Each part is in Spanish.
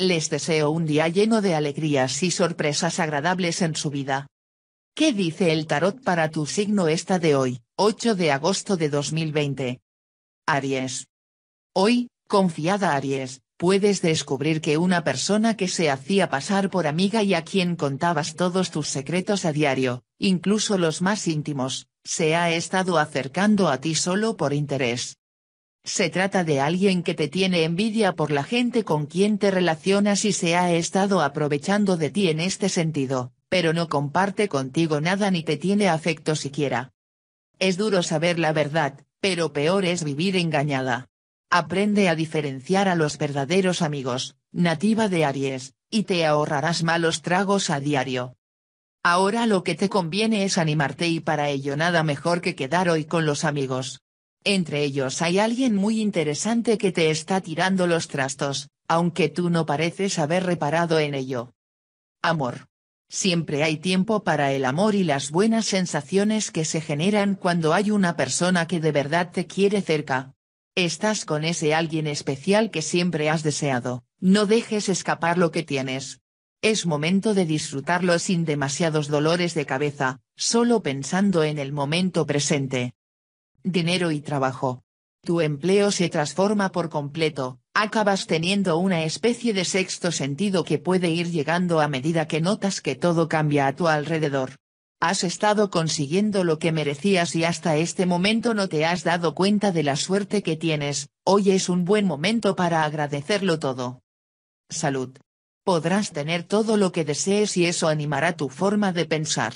Les deseo un día lleno de alegrías y sorpresas agradables en su vida. ¿Qué dice el tarot para tu signo esta de hoy, 8 de agosto de 2020? Aries. Hoy, confiada Aries, puedes descubrir que una persona que se hacía pasar por amiga y a quien contabas todos tus secretos a diario, incluso los más íntimos, se ha estado acercando a ti solo por interés. Se trata de alguien que te tiene envidia por la gente con quien te relacionas y se ha estado aprovechando de ti en este sentido, pero no comparte contigo nada ni te tiene afecto siquiera. Es duro saber la verdad, pero peor es vivir engañada. Aprende a diferenciar a los verdaderos amigos, nativa de Aries, y te ahorrarás malos tragos a diario. Ahora lo que te conviene es animarte y para ello nada mejor que quedar hoy con los amigos. Entre ellos hay alguien muy interesante que te está tirando los trastos, aunque tú no pareces haber reparado en ello. Amor. Siempre hay tiempo para el amor y las buenas sensaciones que se generan cuando hay una persona que de verdad te quiere cerca. Estás con ese alguien especial que siempre has deseado, no dejes escapar lo que tienes. Es momento de disfrutarlo sin demasiados dolores de cabeza, solo pensando en el momento presente dinero y trabajo. Tu empleo se transforma por completo, acabas teniendo una especie de sexto sentido que puede ir llegando a medida que notas que todo cambia a tu alrededor. Has estado consiguiendo lo que merecías y hasta este momento no te has dado cuenta de la suerte que tienes, hoy es un buen momento para agradecerlo todo. Salud. Podrás tener todo lo que desees y eso animará tu forma de pensar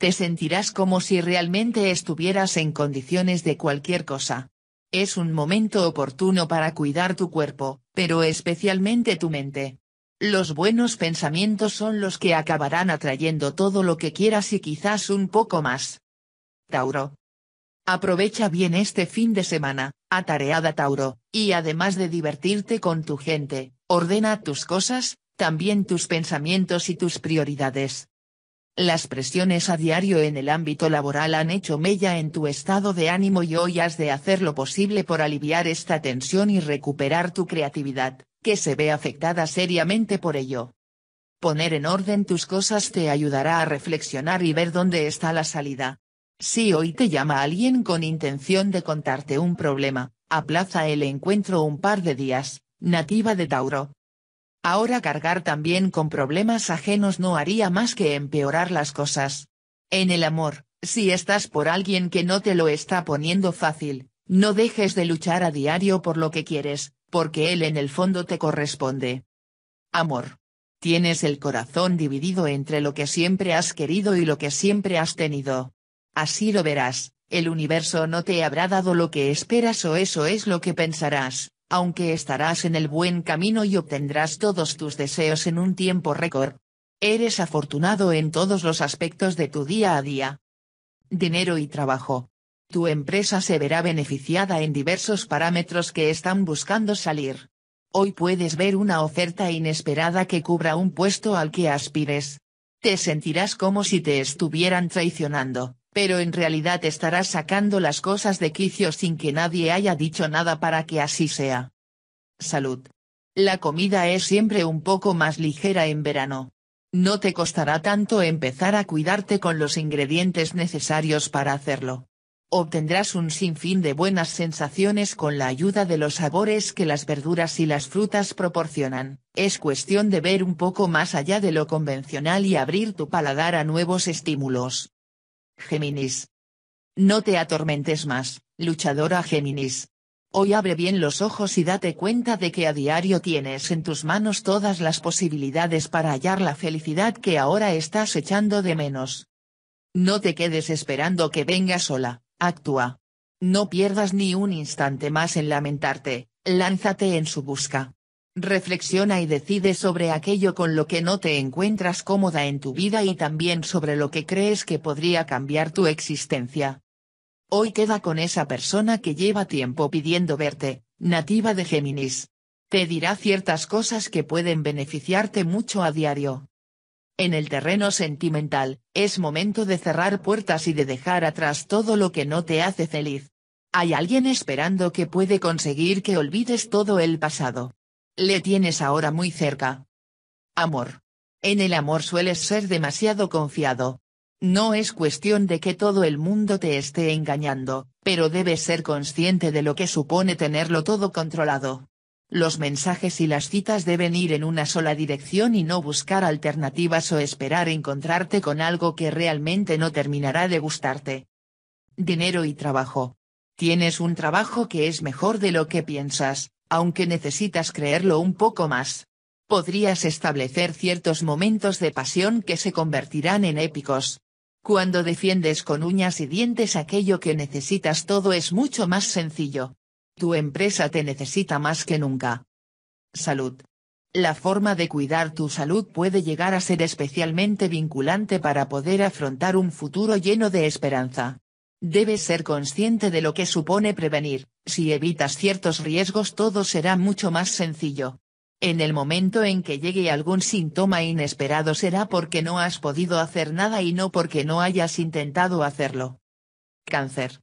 te sentirás como si realmente estuvieras en condiciones de cualquier cosa. Es un momento oportuno para cuidar tu cuerpo, pero especialmente tu mente. Los buenos pensamientos son los que acabarán atrayendo todo lo que quieras y quizás un poco más. Tauro. Aprovecha bien este fin de semana, atareada Tauro, y además de divertirte con tu gente, ordena tus cosas, también tus pensamientos y tus prioridades. Las presiones a diario en el ámbito laboral han hecho mella en tu estado de ánimo y hoy has de hacer lo posible por aliviar esta tensión y recuperar tu creatividad, que se ve afectada seriamente por ello. Poner en orden tus cosas te ayudará a reflexionar y ver dónde está la salida. Si hoy te llama alguien con intención de contarte un problema, aplaza el encuentro un par de días, nativa de Tauro, Ahora cargar también con problemas ajenos no haría más que empeorar las cosas. En el amor, si estás por alguien que no te lo está poniendo fácil, no dejes de luchar a diario por lo que quieres, porque él en el fondo te corresponde. Amor. Tienes el corazón dividido entre lo que siempre has querido y lo que siempre has tenido. Así lo verás, el universo no te habrá dado lo que esperas o eso es lo que pensarás, aunque estarás en el buen camino y obtendrás todos tus deseos en un tiempo récord. Eres afortunado en todos los aspectos de tu día a día. Dinero y trabajo. Tu empresa se verá beneficiada en diversos parámetros que están buscando salir. Hoy puedes ver una oferta inesperada que cubra un puesto al que aspires. Te sentirás como si te estuvieran traicionando pero en realidad estarás sacando las cosas de quicio sin que nadie haya dicho nada para que así sea. Salud. La comida es siempre un poco más ligera en verano. No te costará tanto empezar a cuidarte con los ingredientes necesarios para hacerlo. Obtendrás un sinfín de buenas sensaciones con la ayuda de los sabores que las verduras y las frutas proporcionan. Es cuestión de ver un poco más allá de lo convencional y abrir tu paladar a nuevos estímulos. Géminis. No te atormentes más, luchadora Géminis. Hoy abre bien los ojos y date cuenta de que a diario tienes en tus manos todas las posibilidades para hallar la felicidad que ahora estás echando de menos. No te quedes esperando que venga sola, actúa. No pierdas ni un instante más en lamentarte, lánzate en su busca. Reflexiona y decide sobre aquello con lo que no te encuentras cómoda en tu vida y también sobre lo que crees que podría cambiar tu existencia. Hoy queda con esa persona que lleva tiempo pidiendo verte, nativa de Géminis. Te dirá ciertas cosas que pueden beneficiarte mucho a diario. En el terreno sentimental, es momento de cerrar puertas y de dejar atrás todo lo que no te hace feliz. Hay alguien esperando que puede conseguir que olvides todo el pasado. Le tienes ahora muy cerca. Amor. En el amor sueles ser demasiado confiado. No es cuestión de que todo el mundo te esté engañando, pero debes ser consciente de lo que supone tenerlo todo controlado. Los mensajes y las citas deben ir en una sola dirección y no buscar alternativas o esperar encontrarte con algo que realmente no terminará de gustarte. Dinero y trabajo. Tienes un trabajo que es mejor de lo que piensas, aunque necesitas creerlo un poco más. Podrías establecer ciertos momentos de pasión que se convertirán en épicos. Cuando defiendes con uñas y dientes aquello que necesitas todo es mucho más sencillo. Tu empresa te necesita más que nunca. Salud. La forma de cuidar tu salud puede llegar a ser especialmente vinculante para poder afrontar un futuro lleno de esperanza. Debes ser consciente de lo que supone prevenir, si evitas ciertos riesgos todo será mucho más sencillo. En el momento en que llegue algún síntoma inesperado será porque no has podido hacer nada y no porque no hayas intentado hacerlo. Cáncer.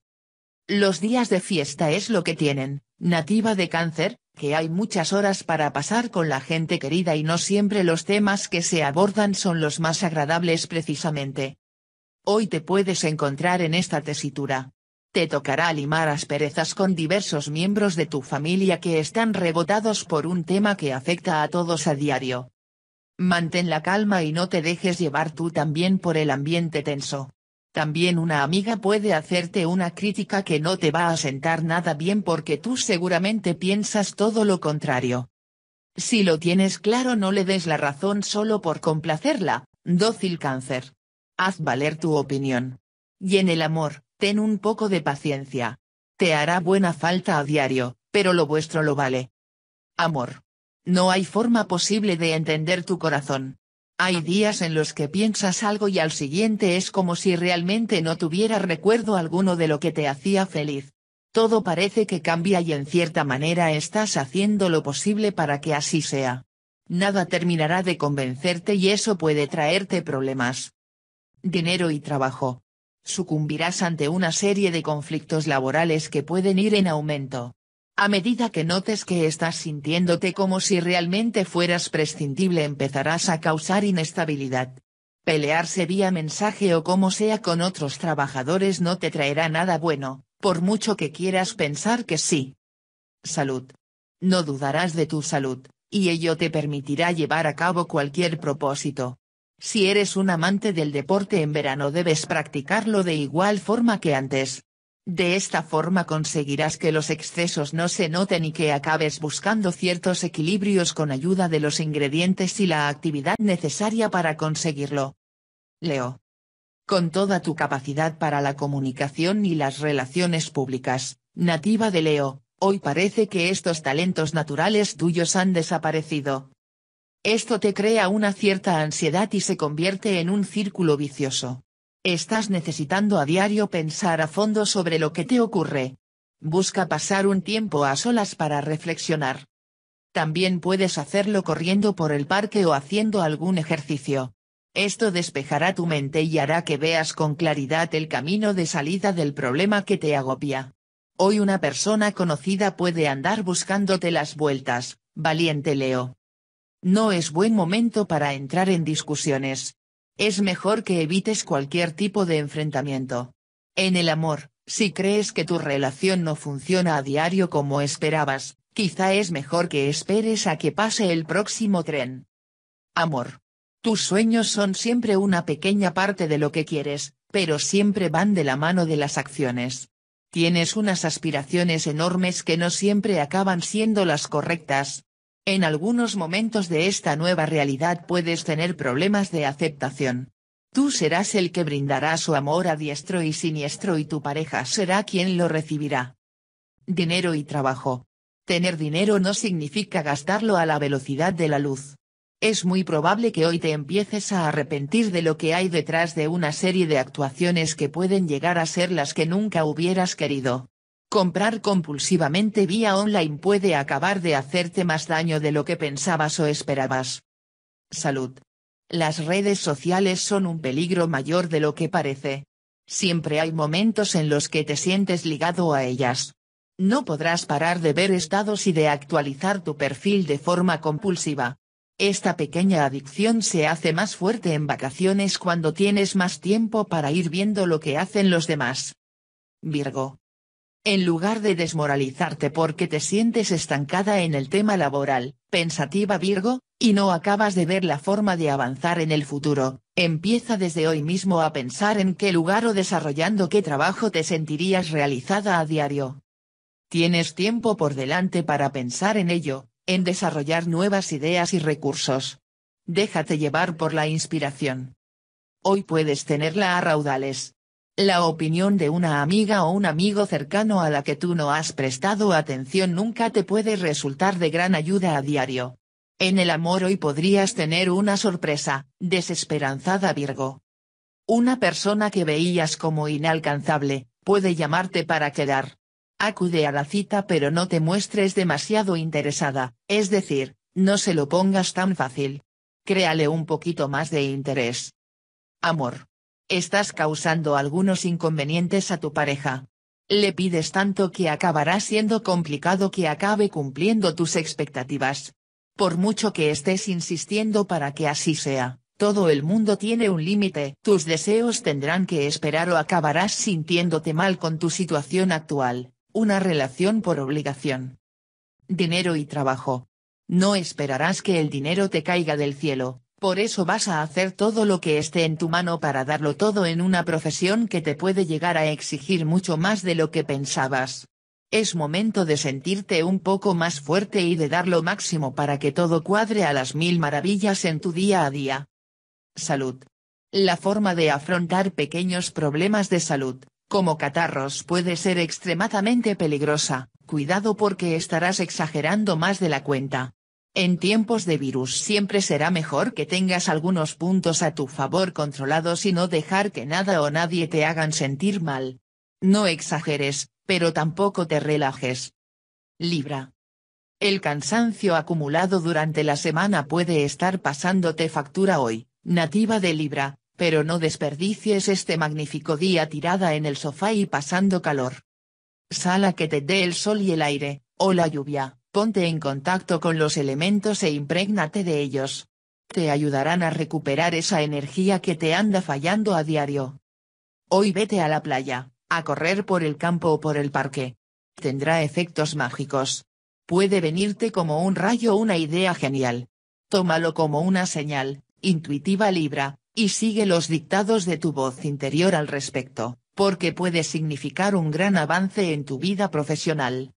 Los días de fiesta es lo que tienen, nativa de cáncer, que hay muchas horas para pasar con la gente querida y no siempre los temas que se abordan son los más agradables precisamente hoy te puedes encontrar en esta tesitura. Te tocará limar asperezas con diversos miembros de tu familia que están rebotados por un tema que afecta a todos a diario. Mantén la calma y no te dejes llevar tú también por el ambiente tenso. También una amiga puede hacerte una crítica que no te va a sentar nada bien porque tú seguramente piensas todo lo contrario. Si lo tienes claro no le des la razón solo por complacerla, dócil cáncer haz valer tu opinión. Y en el amor, ten un poco de paciencia. Te hará buena falta a diario, pero lo vuestro lo vale. Amor. No hay forma posible de entender tu corazón. Hay días en los que piensas algo y al siguiente es como si realmente no tuvieras recuerdo alguno de lo que te hacía feliz. Todo parece que cambia y en cierta manera estás haciendo lo posible para que así sea. Nada terminará de convencerte y eso puede traerte problemas dinero y trabajo. Sucumbirás ante una serie de conflictos laborales que pueden ir en aumento. A medida que notes que estás sintiéndote como si realmente fueras prescindible empezarás a causar inestabilidad. Pelearse vía mensaje o como sea con otros trabajadores no te traerá nada bueno, por mucho que quieras pensar que sí. Salud. No dudarás de tu salud, y ello te permitirá llevar a cabo cualquier propósito. Si eres un amante del deporte en verano debes practicarlo de igual forma que antes. De esta forma conseguirás que los excesos no se noten y que acabes buscando ciertos equilibrios con ayuda de los ingredientes y la actividad necesaria para conseguirlo. Leo. Con toda tu capacidad para la comunicación y las relaciones públicas, nativa de Leo, hoy parece que estos talentos naturales tuyos han desaparecido, esto te crea una cierta ansiedad y se convierte en un círculo vicioso. Estás necesitando a diario pensar a fondo sobre lo que te ocurre. Busca pasar un tiempo a solas para reflexionar. También puedes hacerlo corriendo por el parque o haciendo algún ejercicio. Esto despejará tu mente y hará que veas con claridad el camino de salida del problema que te agobia. Hoy una persona conocida puede andar buscándote las vueltas, valiente Leo. No es buen momento para entrar en discusiones. Es mejor que evites cualquier tipo de enfrentamiento. En el amor, si crees que tu relación no funciona a diario como esperabas, quizá es mejor que esperes a que pase el próximo tren. Amor. Tus sueños son siempre una pequeña parte de lo que quieres, pero siempre van de la mano de las acciones. Tienes unas aspiraciones enormes que no siempre acaban siendo las correctas, en algunos momentos de esta nueva realidad puedes tener problemas de aceptación. Tú serás el que brindará su amor a diestro y siniestro y tu pareja será quien lo recibirá. Dinero y trabajo. Tener dinero no significa gastarlo a la velocidad de la luz. Es muy probable que hoy te empieces a arrepentir de lo que hay detrás de una serie de actuaciones que pueden llegar a ser las que nunca hubieras querido. Comprar compulsivamente vía online puede acabar de hacerte más daño de lo que pensabas o esperabas. Salud. Las redes sociales son un peligro mayor de lo que parece. Siempre hay momentos en los que te sientes ligado a ellas. No podrás parar de ver estados y de actualizar tu perfil de forma compulsiva. Esta pequeña adicción se hace más fuerte en vacaciones cuando tienes más tiempo para ir viendo lo que hacen los demás. Virgo. En lugar de desmoralizarte porque te sientes estancada en el tema laboral, pensativa Virgo, y no acabas de ver la forma de avanzar en el futuro, empieza desde hoy mismo a pensar en qué lugar o desarrollando qué trabajo te sentirías realizada a diario. Tienes tiempo por delante para pensar en ello, en desarrollar nuevas ideas y recursos. Déjate llevar por la inspiración. Hoy puedes tenerla a raudales, la opinión de una amiga o un amigo cercano a la que tú no has prestado atención nunca te puede resultar de gran ayuda a diario. En el amor hoy podrías tener una sorpresa, desesperanzada Virgo. Una persona que veías como inalcanzable, puede llamarte para quedar. Acude a la cita pero no te muestres demasiado interesada, es decir, no se lo pongas tan fácil. Créale un poquito más de interés. Amor estás causando algunos inconvenientes a tu pareja. Le pides tanto que acabará siendo complicado que acabe cumpliendo tus expectativas. Por mucho que estés insistiendo para que así sea, todo el mundo tiene un límite. Tus deseos tendrán que esperar o acabarás sintiéndote mal con tu situación actual, una relación por obligación. Dinero y trabajo. No esperarás que el dinero te caiga del cielo, por eso vas a hacer todo lo que esté en tu mano para darlo todo en una profesión que te puede llegar a exigir mucho más de lo que pensabas. Es momento de sentirte un poco más fuerte y de dar lo máximo para que todo cuadre a las mil maravillas en tu día a día. Salud. La forma de afrontar pequeños problemas de salud, como catarros, puede ser extremadamente peligrosa, cuidado porque estarás exagerando más de la cuenta. En tiempos de virus siempre será mejor que tengas algunos puntos a tu favor controlados y no dejar que nada o nadie te hagan sentir mal. No exageres, pero tampoco te relajes. Libra. El cansancio acumulado durante la semana puede estar pasándote factura hoy, nativa de Libra, pero no desperdicies este magnífico día tirada en el sofá y pasando calor. Sala que te dé el sol y el aire, o la lluvia, Ponte en contacto con los elementos e imprégnate de ellos. Te ayudarán a recuperar esa energía que te anda fallando a diario. Hoy vete a la playa, a correr por el campo o por el parque. Tendrá efectos mágicos. Puede venirte como un rayo una idea genial. Tómalo como una señal, intuitiva Libra, y sigue los dictados de tu voz interior al respecto, porque puede significar un gran avance en tu vida profesional.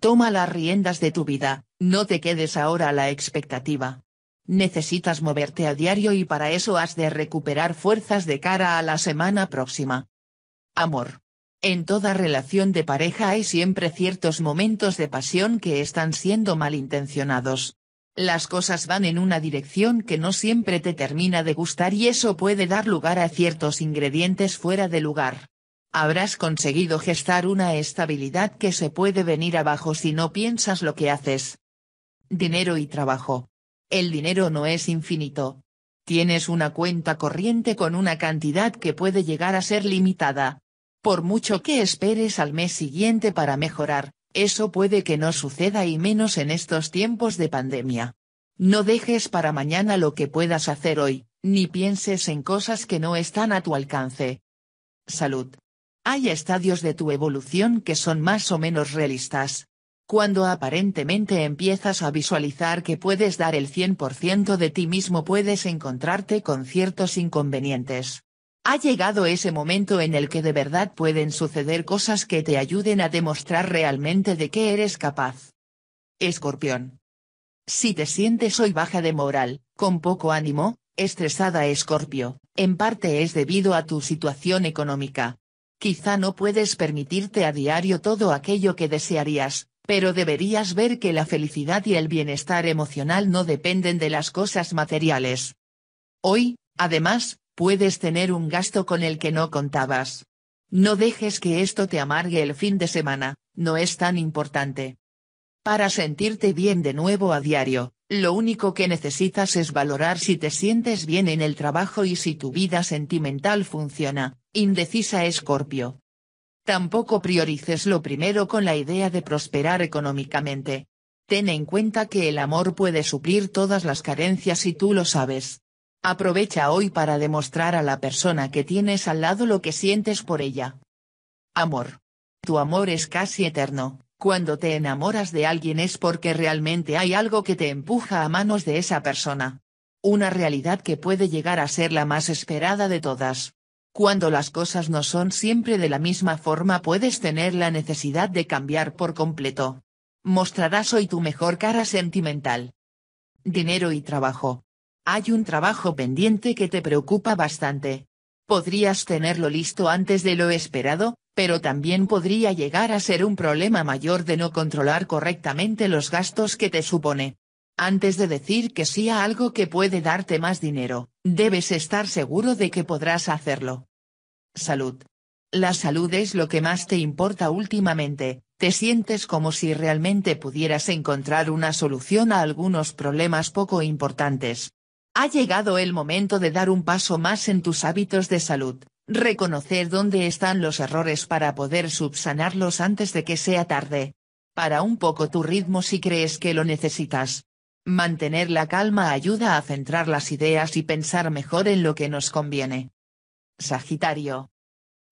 Toma las riendas de tu vida, no te quedes ahora a la expectativa. Necesitas moverte a diario y para eso has de recuperar fuerzas de cara a la semana próxima. Amor. En toda relación de pareja hay siempre ciertos momentos de pasión que están siendo malintencionados. Las cosas van en una dirección que no siempre te termina de gustar y eso puede dar lugar a ciertos ingredientes fuera de lugar habrás conseguido gestar una estabilidad que se puede venir abajo si no piensas lo que haces. Dinero y trabajo. El dinero no es infinito. Tienes una cuenta corriente con una cantidad que puede llegar a ser limitada. Por mucho que esperes al mes siguiente para mejorar, eso puede que no suceda y menos en estos tiempos de pandemia. No dejes para mañana lo que puedas hacer hoy, ni pienses en cosas que no están a tu alcance. Salud. Hay estadios de tu evolución que son más o menos realistas. Cuando aparentemente empiezas a visualizar que puedes dar el 100% de ti mismo puedes encontrarte con ciertos inconvenientes. Ha llegado ese momento en el que de verdad pueden suceder cosas que te ayuden a demostrar realmente de qué eres capaz. Escorpión. Si te sientes hoy baja de moral, con poco ánimo, estresada Escorpio, en parte es debido a tu situación económica, Quizá no puedes permitirte a diario todo aquello que desearías, pero deberías ver que la felicidad y el bienestar emocional no dependen de las cosas materiales. Hoy, además, puedes tener un gasto con el que no contabas. No dejes que esto te amargue el fin de semana, no es tan importante. Para sentirte bien de nuevo a diario, lo único que necesitas es valorar si te sientes bien en el trabajo y si tu vida sentimental funciona, Indecisa Escorpio. Tampoco priorices lo primero con la idea de prosperar económicamente. Ten en cuenta que el amor puede suplir todas las carencias y tú lo sabes. Aprovecha hoy para demostrar a la persona que tienes al lado lo que sientes por ella. Amor. Tu amor es casi eterno. Cuando te enamoras de alguien es porque realmente hay algo que te empuja a manos de esa persona. Una realidad que puede llegar a ser la más esperada de todas. Cuando las cosas no son siempre de la misma forma puedes tener la necesidad de cambiar por completo. Mostrarás hoy tu mejor cara sentimental. Dinero y trabajo. Hay un trabajo pendiente que te preocupa bastante. Podrías tenerlo listo antes de lo esperado, pero también podría llegar a ser un problema mayor de no controlar correctamente los gastos que te supone. Antes de decir que sí a algo que puede darte más dinero, debes estar seguro de que podrás hacerlo. Salud. La salud es lo que más te importa últimamente, te sientes como si realmente pudieras encontrar una solución a algunos problemas poco importantes. Ha llegado el momento de dar un paso más en tus hábitos de salud, reconocer dónde están los errores para poder subsanarlos antes de que sea tarde. Para un poco tu ritmo si crees que lo necesitas. Mantener la calma ayuda a centrar las ideas y pensar mejor en lo que nos conviene. Sagitario.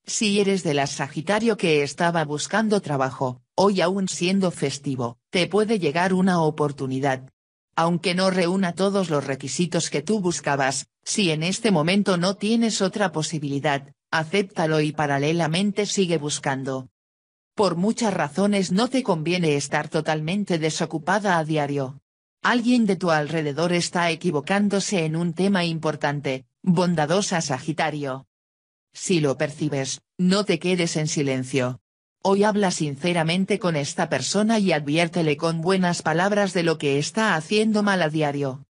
Si eres de las Sagitario que estaba buscando trabajo, hoy aún siendo festivo, te puede llegar una oportunidad. Aunque no reúna todos los requisitos que tú buscabas, si en este momento no tienes otra posibilidad, acéptalo y paralelamente sigue buscando. Por muchas razones no te conviene estar totalmente desocupada a diario. Alguien de tu alrededor está equivocándose en un tema importante, bondadosa Sagitario. Si lo percibes, no te quedes en silencio. Hoy habla sinceramente con esta persona y adviértele con buenas palabras de lo que está haciendo mal a diario.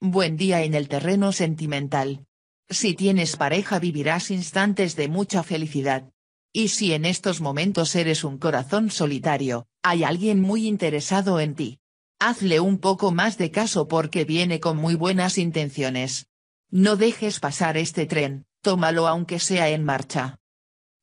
Buen día en el terreno sentimental. Si tienes pareja vivirás instantes de mucha felicidad. Y si en estos momentos eres un corazón solitario, hay alguien muy interesado en ti. Hazle un poco más de caso porque viene con muy buenas intenciones. No dejes pasar este tren, tómalo aunque sea en marcha.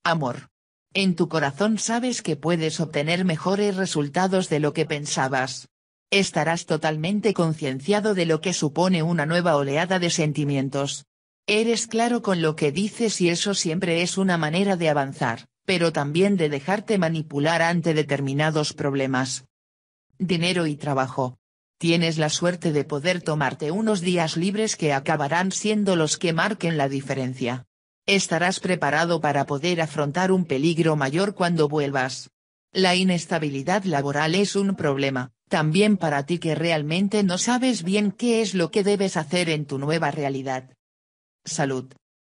Amor. En tu corazón sabes que puedes obtener mejores resultados de lo que pensabas. Estarás totalmente concienciado de lo que supone una nueva oleada de sentimientos. Eres claro con lo que dices y eso siempre es una manera de avanzar, pero también de dejarte manipular ante determinados problemas. Dinero y trabajo. Tienes la suerte de poder tomarte unos días libres que acabarán siendo los que marquen la diferencia. Estarás preparado para poder afrontar un peligro mayor cuando vuelvas. La inestabilidad laboral es un problema, también para ti que realmente no sabes bien qué es lo que debes hacer en tu nueva realidad. Salud.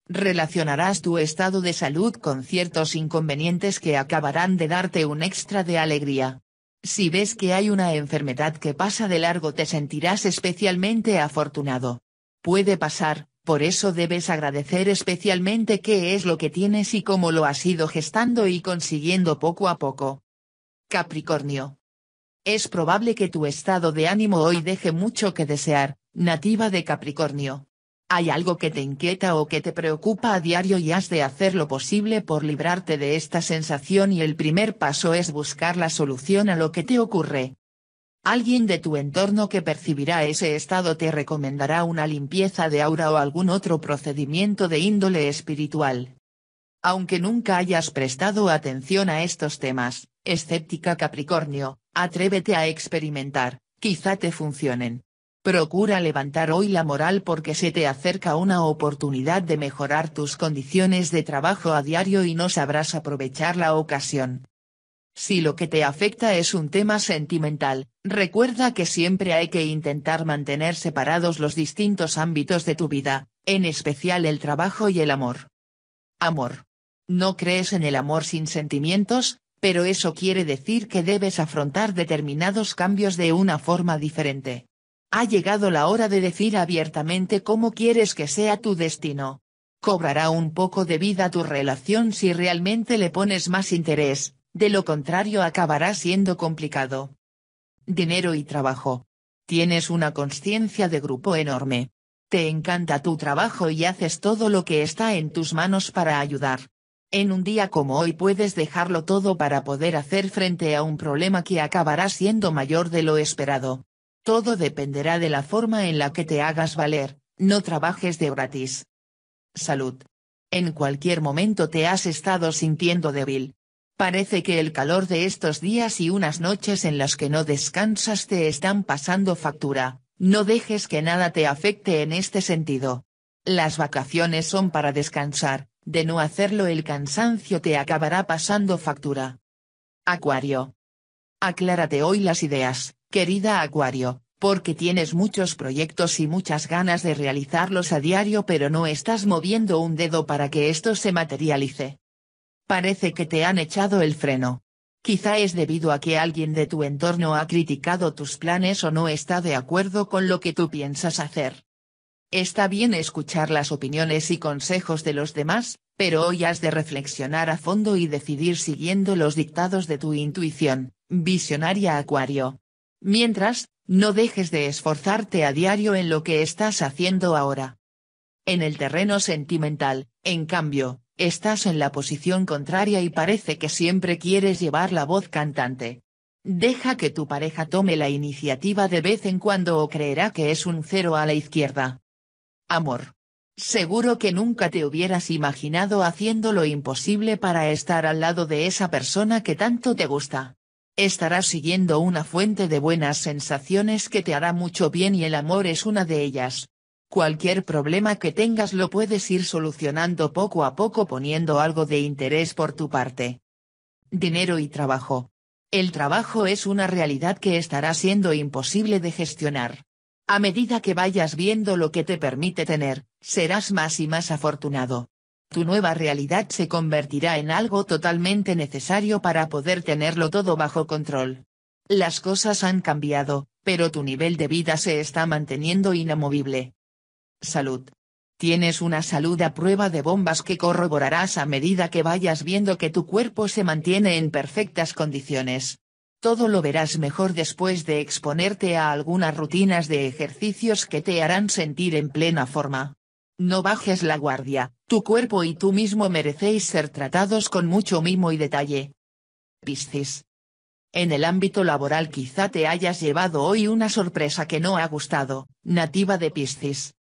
Relacionarás tu estado de salud con ciertos inconvenientes que acabarán de darte un extra de alegría. Si ves que hay una enfermedad que pasa de largo te sentirás especialmente afortunado. Puede pasar, por eso debes agradecer especialmente qué es lo que tienes y cómo lo has ido gestando y consiguiendo poco a poco. Capricornio. Es probable que tu estado de ánimo hoy deje mucho que desear, nativa de Capricornio. Hay algo que te inquieta o que te preocupa a diario y has de hacer lo posible por librarte de esta sensación y el primer paso es buscar la solución a lo que te ocurre. Alguien de tu entorno que percibirá ese estado te recomendará una limpieza de aura o algún otro procedimiento de índole espiritual. Aunque nunca hayas prestado atención a estos temas, escéptica Capricornio, atrévete a experimentar, quizá te funcionen. Procura levantar hoy la moral porque se te acerca una oportunidad de mejorar tus condiciones de trabajo a diario y no sabrás aprovechar la ocasión. Si lo que te afecta es un tema sentimental, recuerda que siempre hay que intentar mantener separados los distintos ámbitos de tu vida, en especial el trabajo y el amor. Amor. No crees en el amor sin sentimientos, pero eso quiere decir que debes afrontar determinados cambios de una forma diferente. Ha llegado la hora de decir abiertamente cómo quieres que sea tu destino. Cobrará un poco de vida tu relación si realmente le pones más interés, de lo contrario acabará siendo complicado. Dinero y trabajo. Tienes una conciencia de grupo enorme. Te encanta tu trabajo y haces todo lo que está en tus manos para ayudar. En un día como hoy puedes dejarlo todo para poder hacer frente a un problema que acabará siendo mayor de lo esperado todo dependerá de la forma en la que te hagas valer, no trabajes de gratis. Salud. En cualquier momento te has estado sintiendo débil. Parece que el calor de estos días y unas noches en las que no descansas te están pasando factura, no dejes que nada te afecte en este sentido. Las vacaciones son para descansar, de no hacerlo el cansancio te acabará pasando factura. Acuario. Aclárate hoy las ideas, Querida Acuario, porque tienes muchos proyectos y muchas ganas de realizarlos a diario pero no estás moviendo un dedo para que esto se materialice. Parece que te han echado el freno. Quizá es debido a que alguien de tu entorno ha criticado tus planes o no está de acuerdo con lo que tú piensas hacer. Está bien escuchar las opiniones y consejos de los demás, pero hoy has de reflexionar a fondo y decidir siguiendo los dictados de tu intuición, visionaria Acuario. Mientras, no dejes de esforzarte a diario en lo que estás haciendo ahora. En el terreno sentimental, en cambio, estás en la posición contraria y parece que siempre quieres llevar la voz cantante. Deja que tu pareja tome la iniciativa de vez en cuando o creerá que es un cero a la izquierda. Amor. Seguro que nunca te hubieras imaginado haciendo lo imposible para estar al lado de esa persona que tanto te gusta. Estarás siguiendo una fuente de buenas sensaciones que te hará mucho bien y el amor es una de ellas. Cualquier problema que tengas lo puedes ir solucionando poco a poco poniendo algo de interés por tu parte. Dinero y trabajo. El trabajo es una realidad que estará siendo imposible de gestionar. A medida que vayas viendo lo que te permite tener, serás más y más afortunado tu nueva realidad se convertirá en algo totalmente necesario para poder tenerlo todo bajo control. Las cosas han cambiado, pero tu nivel de vida se está manteniendo inamovible. Salud. Tienes una salud a prueba de bombas que corroborarás a medida que vayas viendo que tu cuerpo se mantiene en perfectas condiciones. Todo lo verás mejor después de exponerte a algunas rutinas de ejercicios que te harán sentir en plena forma. No bajes la guardia, tu cuerpo y tú mismo merecéis ser tratados con mucho mimo y detalle. Piscis. En el ámbito laboral quizá te hayas llevado hoy una sorpresa que no ha gustado, nativa de Piscis.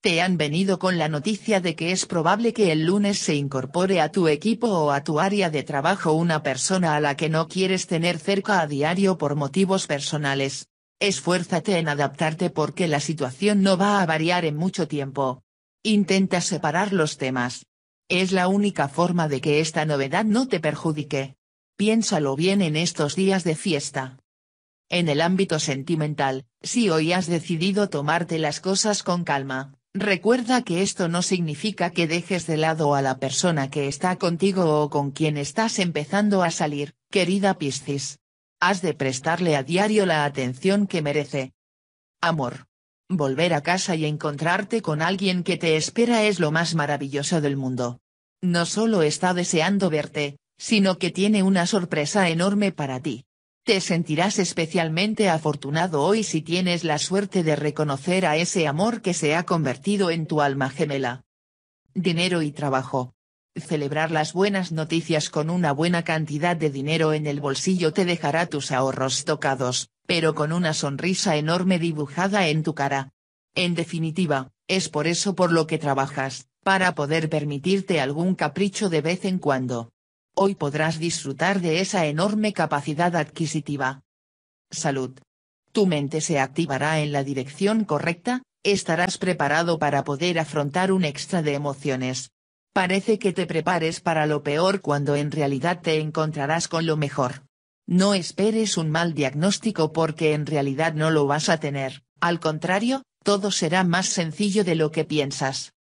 Te han venido con la noticia de que es probable que el lunes se incorpore a tu equipo o a tu área de trabajo una persona a la que no quieres tener cerca a diario por motivos personales. Esfuérzate en adaptarte porque la situación no va a variar en mucho tiempo. Intenta separar los temas. Es la única forma de que esta novedad no te perjudique. Piénsalo bien en estos días de fiesta. En el ámbito sentimental, si hoy has decidido tomarte las cosas con calma, recuerda que esto no significa que dejes de lado a la persona que está contigo o con quien estás empezando a salir, querida Piscis. Has de prestarle a diario la atención que merece. Amor. Volver a casa y encontrarte con alguien que te espera es lo más maravilloso del mundo. No solo está deseando verte, sino que tiene una sorpresa enorme para ti. Te sentirás especialmente afortunado hoy si tienes la suerte de reconocer a ese amor que se ha convertido en tu alma gemela. Dinero y trabajo. Celebrar las buenas noticias con una buena cantidad de dinero en el bolsillo te dejará tus ahorros tocados, pero con una sonrisa enorme dibujada en tu cara. En definitiva, es por eso por lo que trabajas, para poder permitirte algún capricho de vez en cuando. Hoy podrás disfrutar de esa enorme capacidad adquisitiva. Salud. Tu mente se activará en la dirección correcta, estarás preparado para poder afrontar un extra de emociones. Parece que te prepares para lo peor cuando en realidad te encontrarás con lo mejor. No esperes un mal diagnóstico porque en realidad no lo vas a tener, al contrario, todo será más sencillo de lo que piensas.